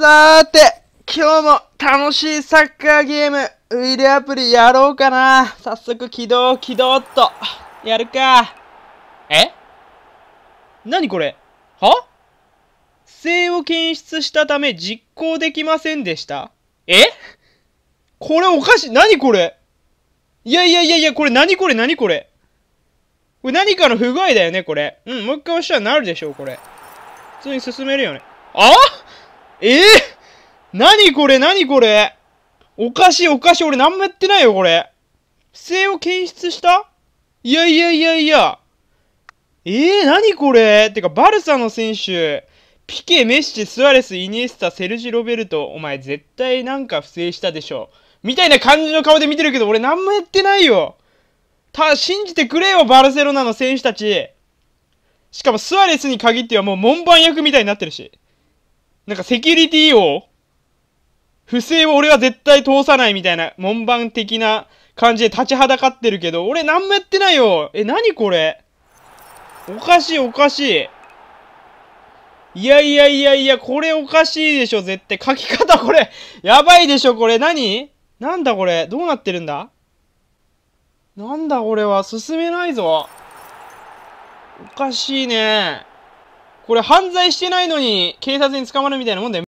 さーて、今日も楽しいサッカーゲーム、ウィリアプリやろうかな。早速起動、起動っと。やるか。えなにこれは不正を検出したため実行できませんでした。えこれおかしい。なにこれいやいやいやいや、これなにこれなにこれこれ何かの不具合だよね、これ。うん、もう一回押したらなるでしょう、これ。普通に進めるよね。あえなー、何これ何これおかしいおかしい俺何もやってないよこれ。不正を検出したいやいやいやいや。えなー、何これてか、バルサの選手、ピケ、メッシ、スアレス、イニエスタ、セルジ・ロベルト、お前絶対なんか不正したでしょ。みたいな感じの顔で見てるけど、俺何もやってないよ。た、信じてくれよ、バルセロナの選手たち。しかもスアレスに限ってはもう門番役みたいになってるし。なんかセキュリティを、不正を俺は絶対通さないみたいな、門番的な感じで立ちはだかってるけど、俺何もやってないよえ、何これおかしいおかしい。いやいやいやいや、これおかしいでしょ、絶対。書き方これ、やばいでしょ、これ。何なんだこれ。どうなってるんだなんだこれは。進めないぞ。おかしいね。これ犯罪してないのに警察に捕まるみたいなもんだよ。